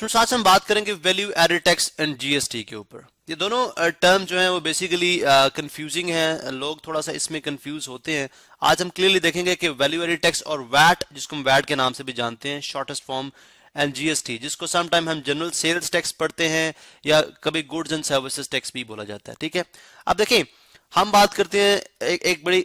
तो साथ हम बात करेंगे value added tax and GST के ऊपर ये दोनों टर्म जो है वो बेसिकली कंफ्यूजिंग है लोग थोड़ा सा इसमें कंफ्यूज होते हैं आज हम क्लियरली देखेंगे कि वैल्यू एडेड टैक्स और वैट जिसको हम वैट के नाम से भी जानते हैं शॉर्टेस्ट फॉर्म एंड जीएसटी जिसको समटाइम हम जनरल सेल्स टैक्स पढ़ते हैं या कभी गुड्स एंड सर्विसेज टैक्स भी बोला जाता है ठीक है अब देखें हम बात करते हैं एक एक बड़ी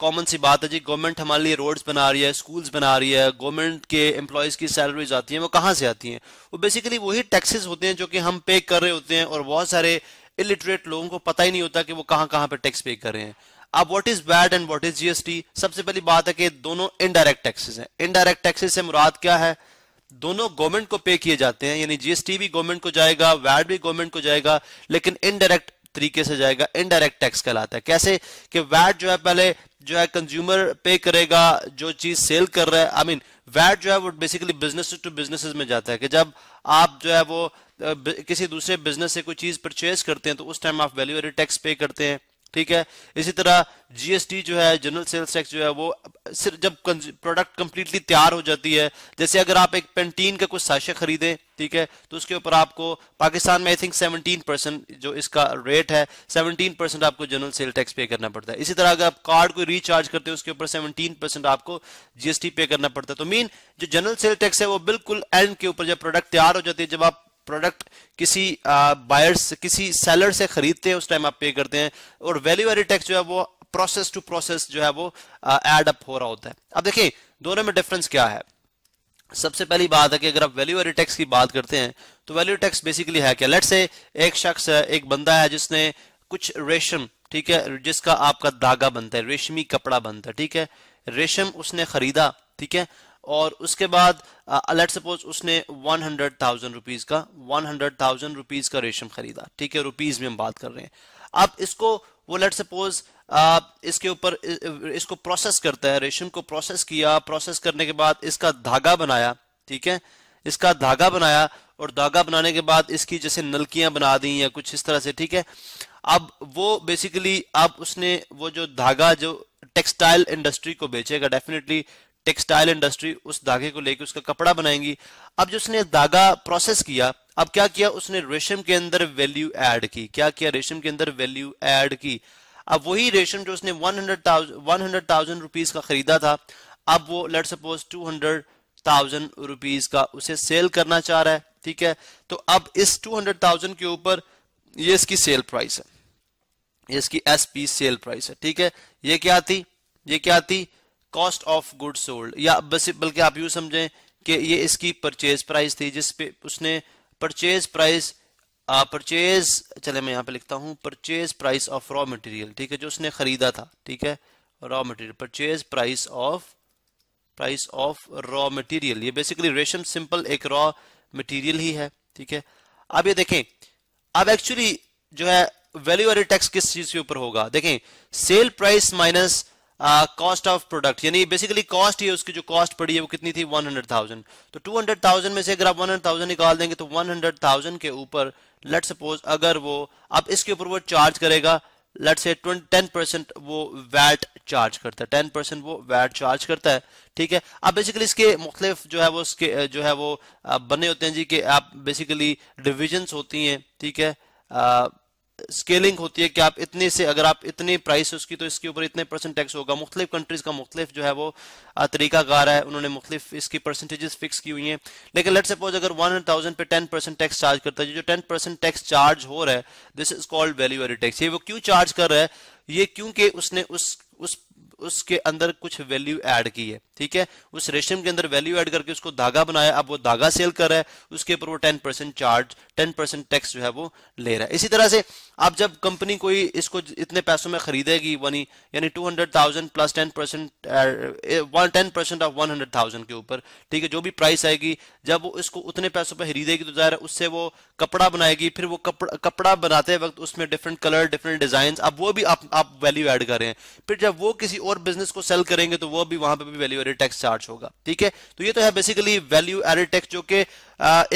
कॉमन सी बात है जी गवर्नमेंट हमारे लिए रोड्स बना रही है स्कूल्स बना रही है गवर्नमेंट के एम्प्लॉयज़ की सैलरीज आती हैं वो कहाँ से आती हैं वो बेसिकली वही टैक्सेस होते हैं जो कि हम पे कर रहे होते हैं और बहुत सारे इलिटरेट लोगों को पता ही नहीं होता कि वो कहाँ कहाँ पर टैक्स पे कर रहे हैं अब what is VAT and what is GST सबसे पहली बात है कि दोनों इनडायरेक्ट टैक्सेस हैं इनडायरेक्ट टैक्सेस से मुराद क्या है दोनों गवर्नमेंट को पे किए जाते हैं यानी जीएसटी भी गवर्नमेंट को जाएगा वैट भी गवर्नमेंट को जाएगा लेकिन इनडायरेक्ट तरीके से जाएगा इनडायरेक्ट टैक्स कहलाता है कैसे कि वैट जो है पहले जो है कंज्यूमर पे करेगा जो चीज सेल कर रहा है आई मीन वैट जो है वो बेसिकली बिजनेस टू बिजनेस में जाता है कि जब आप जो है वो किसी दूसरे बिजनेस से कोई चीज परचेज करते हैं तो उस टाइम आप वैल्यू एडेड टैक्स पे करते हैं ठीक है इसी तरह जीएसटी जो है जनरल सेल्स टैक्स जो है वो सिर्फ जब प्रोडक्ट कंप्लीटली तैयार हो जाती है जैसे अगर आप एक पेंटीन का कुछ साशे खरीदे ठीक है तो उसके ऊपर आपको पाकिस्तान में आई थिंक 17 परसेंट जो इसका रेट है 17 परसेंट आपको जनरल सेल टैक्स पे करना पड़ता है इसी तरह अगर आप कार्ड को रिचार्ज करते हैं उसके ऊपर सेवनटीन परसेंट आपको जीएसटी पे करना पड़ता है तो मीन जो जनरल सेल टैक्स है वो बिल्कुल एंड के ऊपर जब प्रोडक्ट तैयार हो जाती है जब आप प्रोडक्ट किसी बायर्स किसी सेलर से खरीदते हैं उस टाइम आप पे करते हैं और वैल्यू एडेड टैक्स जो है वो प्रोसेस टू प्रोसेस जो है वो एड अप हो रहा होता है अब देखिए दोनों में डिफरेंस क्या है सबसे पहली बात है कि अगर आप वैल्यू एडेड टैक्स की बात करते हैं तो वैल्यू टैक्स बेसिकली है क्या लेट से एक शख्स एक बंदा है जिसने कुछ रेशम ठीक है जिसका आपका धागा बनता है रेशमी कपड़ा बनता है ठीक है रेशम उसने खरीदा ठीक है और उसके बाद लेट uh, सपोज उसने वन हंड्रेड थाउजेंड रुपीज का वन हंड्रेड थाउजेंड रुपीज का रेशम खरीदा ठीक है रुपीज में हम बात कर रहे हैं अब इसको वो लेट सपोज uh, इसके ऊपर इसको प्रोसेस करता है रेशम को प्रोसेस किया प्रोसेस करने के बाद इसका धागा बनाया ठीक है इसका धागा बनाया और धागा बनाने के बाद इसकी जैसे नलकियां बना दी या कुछ इस तरह से ठीक है अब वो बेसिकली अब उसने वो जो धागा जो टेक्सटाइल इंडस्ट्री को बेचेगा डेफिनेटली टेक्सटाइल इंडस्ट्री उस धागे को लेकर उसका कपड़ा बनाएंगी अब जो उसने धागा प्रोसेस किया अब क्या किया उसने रेशम के अंदर वैल्यू ऐड की क्या किया रेशम के अंदर वैल्यू ऐड की अब वही रेशम जो उसने 100,000 रुपीस का खरीदा था अब वो लेट सपोज 200,000 रुपीस का उसे सेल करना चाह रहा है ठीक है तो अब इस 200,000 के ऊपर ये इसकी सेल प्राइस है ये इसकी एस पी सेल प्राइस है ठीक है ये क्या थी ये क्या थी कॉस्ट ऑफ गुड सोल्ड या बस बल्कि आप यू समझें कि ये इसकी परचेज प्राइस थी जिस पे उसने परचेज प्राइस परचेज चले मैं यहाँ पे लिखता हूँ purchase price of raw material ठीक है जो उसने खरीदा था ठीक है raw material purchase price of price of raw material ये बेसिकली रेशम सिंपल एक रॉ मटेरियल ही है ठीक है अब ये देखें अब एक्चुअली जो है वैल्यू एडेड टैक्स किस चीज के ऊपर होगा देखें sale price minus cost of product यानी बेसिकली कॉस्ट ये उसकी जो कॉस्ट पड़ी है वो कितनी थी 100,000 तो 200,000 में से अगर आप 100,000 निकाल देंगे तो 100,000 के ऊपर लेट सपोज अगर वो अब इसके ऊपर वो चार्ज करेगा लेट से टेन परसेंट वो वैट चार्ज करता है टेन परसेंट वो वैट चार्ज करता है ठीक है अब बेसिकली इसके मुख्तलिफ जो है वो उसके जो है वो बने होते हैं जी कि आप बेसिकली डिविजन्स होती हैं ठीक है आ, स्केलिंग होती है कि आप इतने से अगर आप इतनी प्राइस उसकी तो इसके ऊपर इतने परसेंट टैक्स होगा मुख्तलिफ कंट्रीज का मुख्तलिफ जो है वो तरीकाकार है उन्होंने मुख्तलिफ इसकी परसेंटेजेस फिक्स की हुई हैं लेकिन लेट सपोज अगर वन थाउजेंड पे टेन परसेंट टैक्स चार्ज करता है जो टेन परसेंट टैक्स चार्ज हो रहा है this is called value added tax ये वो क्यों चार्ज कर रहा है ये क्योंकि उसने उस उस उसके अंदर कुछ वैल्यू ऐड की है ठीक है उस रेशम के अंदर वैल्यू ऐड करके उसको धागा बनाया अब वो धागा सेल कर रहा है उसके ऊपर वो ten percent charge ten percent tax जो है वो ले रहा है इसी तरह से आप जब कंपनी कोई इसको इतने पैसों में खरीदेगी वनी यानी two hundred thousand plus ten percent ten percent of one hundred thousand के ऊपर ठीक है जो भी प्राइस आएगी जब वो इसको उतने पैसों पर खरीदेगी तो जाहिर उससे वो कपड़ा बनाएगी फिर वो कपड़ा कपड़ा बनाते वक्त उसमें डिफरेंट कलर डिफरेंट डिजाइन अब वो भी आप, वैल्यू एड करें फिर जब वो किसी और और बिजनेस को सेल करेंगे तो वो भी वहां पे भी वैल्यू एडेड टैक्स चार्ज होगा ठीक है तो ये तो है बेसिकली वैल्यू एडेड टैक्स जो कि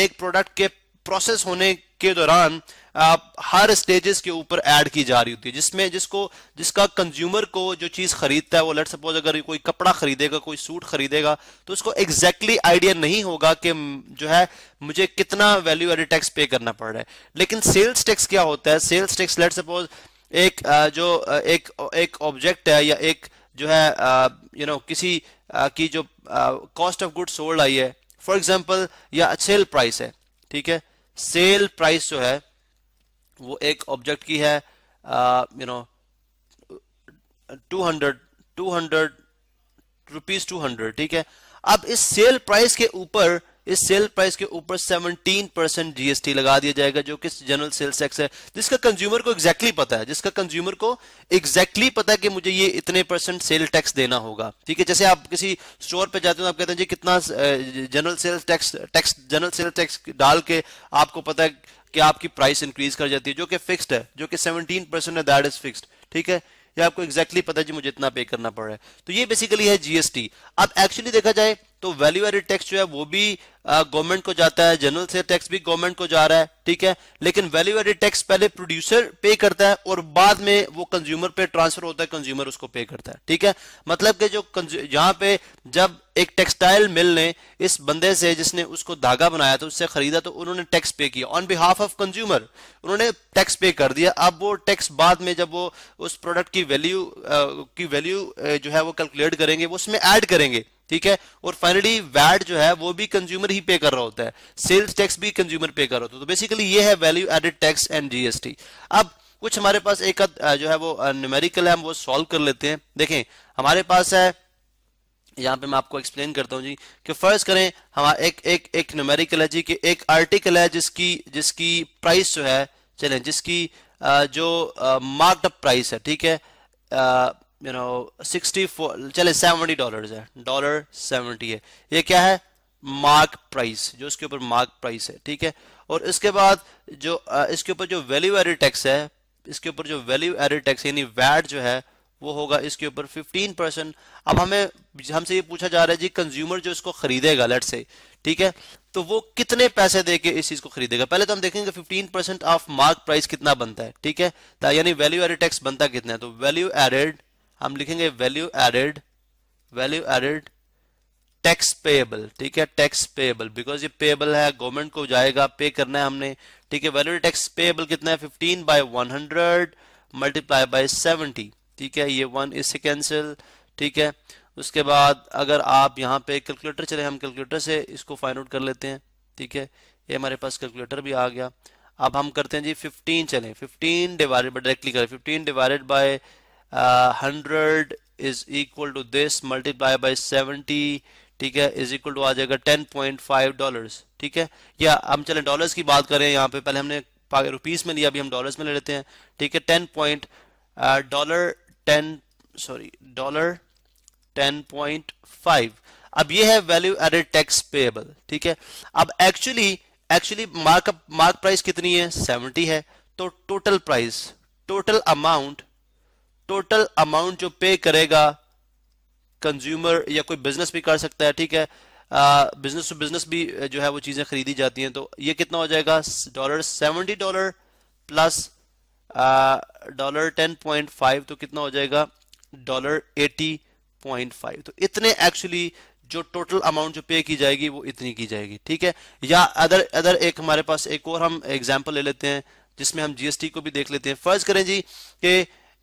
एक प्रोडक्ट के प्रोसेस होने के दौरान आ, हर स्टेजेस के ऊपर ऐड की जा रही होती है जिसमें जिसको जिसका कंज्यूमर को जो चीज खरीदता है वो लेट सपोज अगर कोई कपड़ा खरीदेगा कोई सूट खरीदेगा तो उसको एग्जैक्टली exactly आइडिया नहीं होगा कि जो है मुझे कितना वैल्यू एडेड टैक्स पे करना पड़ रहा है लेकिन सेल्स टैक्स क्या होता है सेल्स टैक्स लेट सपोज एक जो एक एक ऑब्जेक्ट है या एक जो है यू नो किसी की जो कॉस्ट ऑफ गुड सोल्ड आई है फॉर एग्जाम्पल या सेल प्राइस है ठीक है सेल प्राइस जो है वो एक ऑब्जेक्ट की है you know two hundred two hundred rupees two hundred ठीक है अब इस सेल प्राइस के ऊपर इस सेल प्राइस के ऊपर 17 परसेंट जीएसटी लगा दिया जाएगा जो कि जनरल सेल्स टैक्स है जिसका कंज्यूमर को एग्जैक्टली exactly पता है जिसका कंज्यूमर को एग्जैक्टली exactly पता है कि मुझे ये इतने परसेंट सेल टैक्स देना होगा ठीक है जैसे आप किसी स्टोर पे जाते हो तो आप कहते हैं जी कितना general sales tax tax general sales tax डाल के आपको पता है कि आपकी प्राइस इंक्रीज कर जाती है जो कि फिक्स है जो कि सेवनटीन परसेंट है दैट इज फिक्स ठीक है ये आपको एग्जैक्टली exactly पता है जी मुझे इतना पे करना पड़ रहा है तो ये बेसिकली है जीएसटी अब एक्चुअली देखा जाए तो वैल्यू एडेड टैक्स जो है वो भी गवर्नमेंट को जाता है जनरल से टैक्स भी गवर्नमेंट को जा रहा है ठीक है लेकिन वैल्यू एडेड टैक्स पहले प्रोड्यूसर पे करता है और बाद में वो कंज्यूमर पे ट्रांसफर होता है कंज्यूमर उसको पे करता है ठीक है मतलब कि जो यहाँ पे जब एक टेक्सटाइल मिल ने इस बंदे से जिसने उसको धागा बनाया था उससे खरीदा तो उन्होंने टैक्स पे किया ऑन बिहाफ ऑफ कंज्यूमर उन्होंने टैक्स पे कर दिया अब वो टैक्स बाद में जब वो उस प्रोडक्ट की वैल्यू की वैल्यू जो है वो कैलकुलेट करेंगे वो उसमें ऐड करेंगे ठीक है और फाइनली वैट जो है वो भी कंज्यूमर ही पे कर रहा होता है सेल्स टैक्स भी कंज्यूमर पे कर रहा होता है तो बेसिकली ये है value added tax and GST अब कुछ हमारे पास एक जो है वो न्यूमेरिकल है हम वो सॉल्व कर लेते हैं देखें हमारे पास है यहाँ पे मैं आपको एक्सप्लेन करता हूँ जी कि फर्ज करें हमारा एक एक एक न्यूमेरिकल है जी कि एक आर्टिकल है जिसकी जिसकी प्राइस जो है चलें जिसकी जो मार्कअप प्राइस है ठीक है यू नो सिक्सटी फोर चले सेवेंटी डॉलर है डॉलर सेवेंटी है ये क्या है मार्क प्राइस जो इसके ऊपर मार्क प्राइस है ठीक है और इसके बाद जो इसके ऊपर जो वैल्यू एडेड टैक्स है इसके ऊपर जो वैल्यू एडेड टैक्स यानी वैट जो है वो होगा इसके ऊपर 15 परसेंट अब हमें हमसे ये पूछा जा रहा है जी कंज्यूमर जो इसको खरीदेगा लट से ठीक है तो वो कितने पैसे दे के इस चीज को खरीदेगा पहले तो हम देखेंगे 15 परसेंट ऑफ मार्क प्राइस कितना बनता है ठीक है यानी वैल्यू एडेड टैक्स बनता कितना है तो वैल्यू एडेड हम लिखेंगे value added value added tax payable ठीक है टैक्स पेएबल बिकॉज ये पेएबल है गवर्नमेंट को जाएगा पे करना है हमने ठीक है वैल्यू टैक्स पेएबल कितना है 15 बाय 100 मल्टीप्लाई बाय 70 ठीक है ये वन इससे कैंसिल ठीक है उसके बाद अगर आप यहाँ पे कैलकुलेटर चले हम कैलकुलेटर से इसको फाइंड आउट कर लेते हैं ठीक है ये हमारे पास कैलकुलेटर भी आ गया अब हम करते हैं जी 15 चले 15 डिवाइडेड बाय डायरेक्टली करें 15 divided by uh, 100 is equal to this multiply by 70 ठीक है इज इक्वल टू आ जाएगा टेन पॉइंट फाइव डॉलर ठीक है या हम चले डॉलर्स की बात करें यहाँ पे पहले हमने रुपीज में लिया अभी हम डॉलर्स में ले लेते हैं ठीक है ten point dollar ten sorry dollar ten point five अब ये है वैल्यू एडेड टैक्स पेएबल ठीक है अब actually actually mark mark price कितनी है सेवेंटी है तो total price total amount total amount जो पे करेगा कंज्यूमर या कोई बिजनेस भी कर सकता है ठीक है बिजनेस टू बिजनेस भी जो है वो चीजें खरीदी जाती हैं तो ये कितना हो जाएगा dollar seventy dollar plus dollar ten point five तो कितना हो जाएगा डॉलर एटी पॉइंट फाइव तो इतने एक्चुअली जो टोटल अमाउंट जो पे की जाएगी वो इतनी की जाएगी ठीक है या अदर अदर एक हमारे पास एक और हम एग्जाम्पल ले लेते हैं जिसमें हम जीएसटी को भी देख लेते हैं फर्ज करें जी कि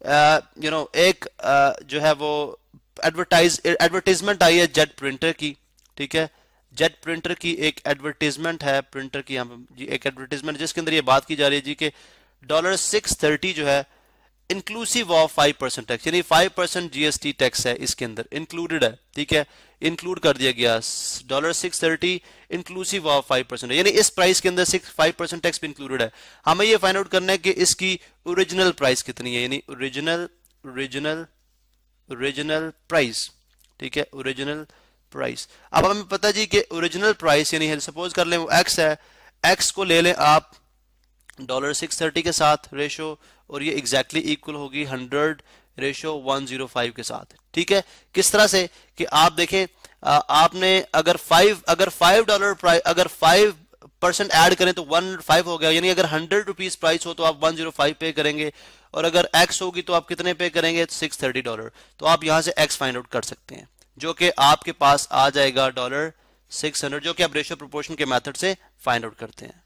यू uh, नो एक uh, जो है वो एडवर्टाइज एडवर्टीजमेंट आई है जेट प्रिंटर की ठीक है जेट प्रिंटर की एक एडवर्टीजमेंट है प्रिंटर की यहाँ पे एक एडवर्टीजमेंट जिसके अंदर ये बात की जा रही है जी के डॉलर सिक्स थर्टी जो है inclusive of five percent tax यानी फाइव परसेंट जीएसटी टैक्स है इसके अंदर इंक्लूडेड है ठीक है इंक्लूड कर दिया गया dollar six thirty inclusive of five percent यानी इस प्राइस के अंदर सिक्स फाइव परसेंट टैक्स भी इंक्लूडेड है हमें ये फाइंड आउट करना है कि इसकी ओरिजिनल प्राइस कितनी है यानी ओरिजिनल ओरिजिनल ओरिजिनल प्राइस ठीक है ओरिजिनल प्राइस अब हमें पता जी कि ओरिजिनल प्राइस यानी सपोज कर लें वो एक्स है एक्स को ले लें आप डॉलर सिक्स थर्टी के साथ रेशो और ये एग्जैक्टली exactly इक्वल होगी hundred ratio one zero five के साथ ठीक है किस तरह से कि आप देखें आपने अगर फाइव अगर फाइव डॉलर प्राइस अगर फाइव परसेंट ऐड करें तो वन फाइव हो गया यानी अगर हंड्रेड रुपीज प्राइस हो तो आप वन जीरो फाइव पे करेंगे और अगर एक्स होगी तो आप कितने पे करेंगे सिक्स थर्टी डॉलर तो आप यहां से एक्स फाइंड आउट कर सकते हैं जो कि आपके पास आ जाएगा डॉलर सिक्स हंड्रेड जो कि आप रेशियो प्रोपोर्शन के मेथड से फाइंड आउट करते हैं